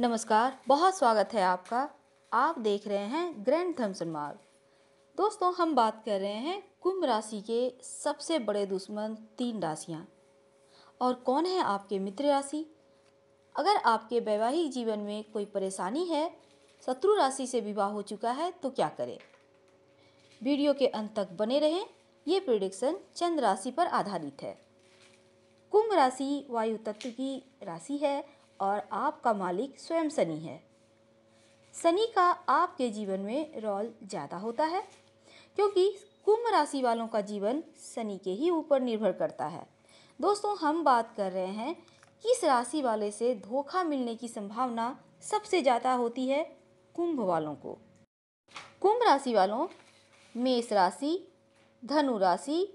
नमस्कार बहुत स्वागत है आपका आप देख रहे हैं ग्रैंड थम्सन मार्ग दोस्तों हम बात कर रहे हैं कुंभ राशि के सबसे बड़े दुश्मन तीन राशियाँ और कौन है आपके मित्र राशि अगर आपके वैवाहिक जीवन में कोई परेशानी है शत्रु राशि से विवाह हो चुका है तो क्या करें वीडियो के अंत तक बने रहें ये प्रिडिक्शन चंद्र राशि पर आधारित है कुंभ राशि वायु तत्व की राशि है और आपका मालिक स्वयं सनी है शनि का आपके जीवन में रोल ज़्यादा होता है क्योंकि कुंभ राशि वालों का जीवन शनि के ही ऊपर निर्भर करता है दोस्तों हम बात कर रहे हैं किस राशि वाले से धोखा मिलने की संभावना सबसे ज़्यादा होती है कुंभ वालों को कुंभ राशि वालों मेष राशि धनु राशि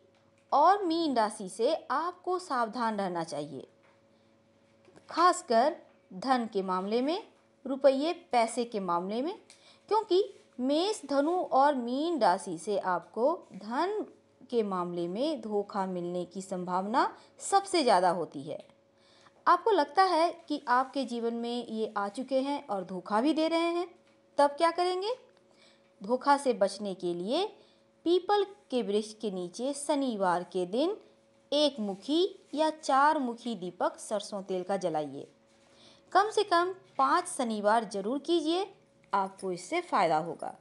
और मीन राशि से आपको सावधान रहना चाहिए खासकर धन के मामले में रुपये पैसे के मामले में क्योंकि मेष धनु और मीन राशि से आपको धन के मामले में धोखा मिलने की संभावना सबसे ज़्यादा होती है आपको लगता है कि आपके जीवन में ये आ चुके हैं और धोखा भी दे रहे हैं तब क्या करेंगे धोखा से बचने के लिए पीपल के वृक्ष के नीचे शनिवार के दिन एक मुखी या चार मुखी दीपक सरसों तेल का जलाइए कम से कम पाँच शनिवार जरूर कीजिए आपको इससे फ़ायदा होगा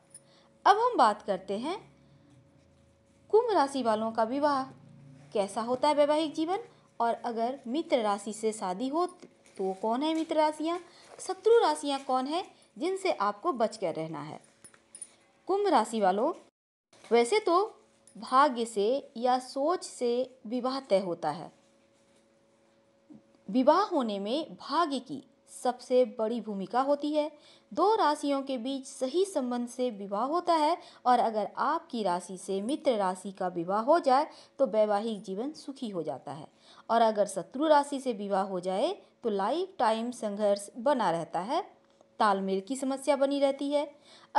अब हम बात करते हैं कुंभ राशि वालों का विवाह कैसा होता है वैवाहिक जीवन और अगर मित्र राशि से शादी हो तो कौन है मित्र राशियाँ शत्रु राशियाँ कौन है जिनसे आपको बच कर रहना है कुंभ राशि वालों वैसे तो भाग्य से या सोच से विवाह तय होता है विवाह होने में भाग्य की सबसे बड़ी भूमिका होती है दो राशियों के बीच सही संबंध से विवाह होता है और अगर आपकी राशि से मित्र राशि का विवाह हो जाए तो वैवाहिक जीवन सुखी हो जाता है और अगर शत्रु राशि से विवाह हो जाए तो लाइफ टाइम संघर्ष बना रहता है तालमेल की समस्या बनी रहती है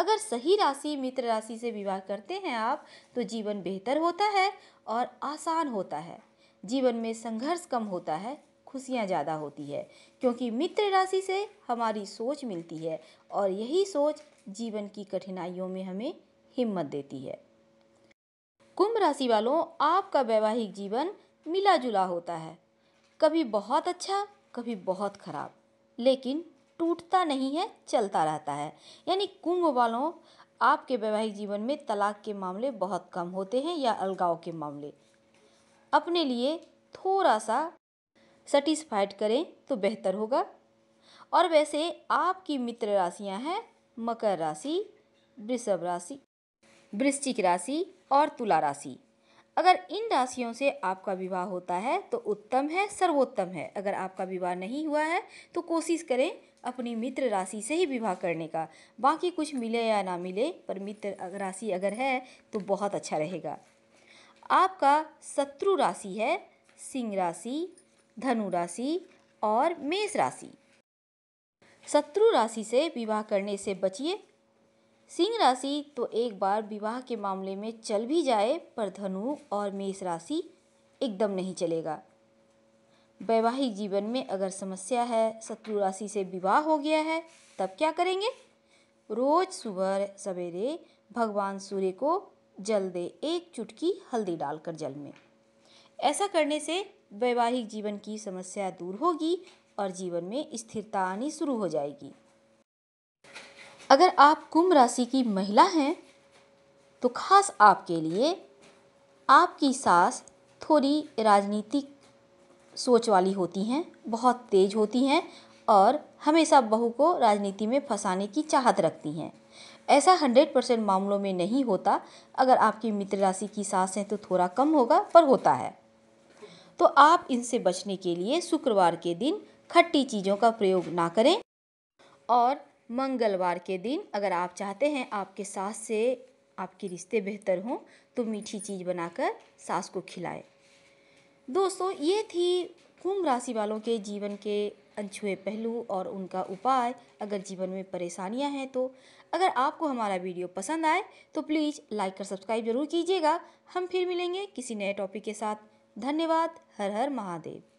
अगर सही राशि मित्र राशि से विवाह करते हैं आप तो जीवन बेहतर होता है और आसान होता है जीवन में संघर्ष कम होता है खुशियाँ ज़्यादा होती है क्योंकि मित्र राशि से हमारी सोच मिलती है और यही सोच जीवन की कठिनाइयों में हमें हिम्मत देती है कुंभ राशि वालों आपका वैवाहिक जीवन मिला जुला होता है कभी बहुत अच्छा कभी बहुत खराब लेकिन टूटता नहीं है चलता रहता है यानी कुंभ वालों आपके वैवाहिक जीवन में तलाक के मामले बहुत कम होते हैं या अलगाव के मामले अपने लिए थोड़ा सा सेटिस्फाइड करें तो बेहतर होगा और वैसे आपकी मित्र राशियां हैं मकर राशि वृषभ राशि वृश्चिक राशि और तुला राशि अगर इन राशियों से आपका विवाह होता है तो उत्तम है सर्वोत्तम है अगर आपका विवाह नहीं हुआ है तो कोशिश करें अपनी मित्र राशि से ही विवाह करने का बाकी कुछ मिले या ना मिले पर मित्र राशि अगर है तो बहुत अच्छा रहेगा आपका शत्रु राशि है सिंह राशि धनु राशि और मेष राशि शत्रु राशि से विवाह करने से बचिए सिंह राशि तो एक बार विवाह के मामले में चल भी जाए पर धनु और मेष राशि एकदम नहीं चलेगा वैवाहिक जीवन में अगर समस्या है शत्रु राशि से विवाह हो गया है तब क्या करेंगे रोज सुबह सवेरे भगवान सूर्य को जल दे एक चुटकी हल्दी डालकर जल में ऐसा करने से वैवाहिक जीवन की समस्या दूर होगी और जीवन में स्थिरता आनी शुरू हो जाएगी अगर आप कुंभ राशि की महिला हैं तो खास आपके लिए आपकी सास थोड़ी राजनीतिक सोच वाली होती हैं बहुत तेज होती हैं और हमेशा बहू को राजनीति में फंसाने की चाहत रखती हैं ऐसा हंड्रेड परसेंट मामलों में नहीं होता अगर आपकी मित्र राशि की सास हैं तो थोड़ा कम होगा पर होता है तो आप इनसे बचने के लिए शुक्रवार के दिन खट्टी चीज़ों का प्रयोग ना करें और मंगलवार के दिन अगर आप चाहते हैं आपके सास से आपके रिश्ते बेहतर हों तो मीठी चीज़ बनाकर सास को खिलाएं दोस्तों ये थी कुंभ राशि वालों के जीवन के अनछुए पहलू और उनका उपाय अगर जीवन में परेशानियां हैं तो अगर आपको हमारा वीडियो पसंद आए तो प्लीज़ लाइक और सब्सक्राइब जरूर कीजिएगा हम फिर मिलेंगे किसी नए टॉपिक के साथ धन्यवाद हर हर महादेव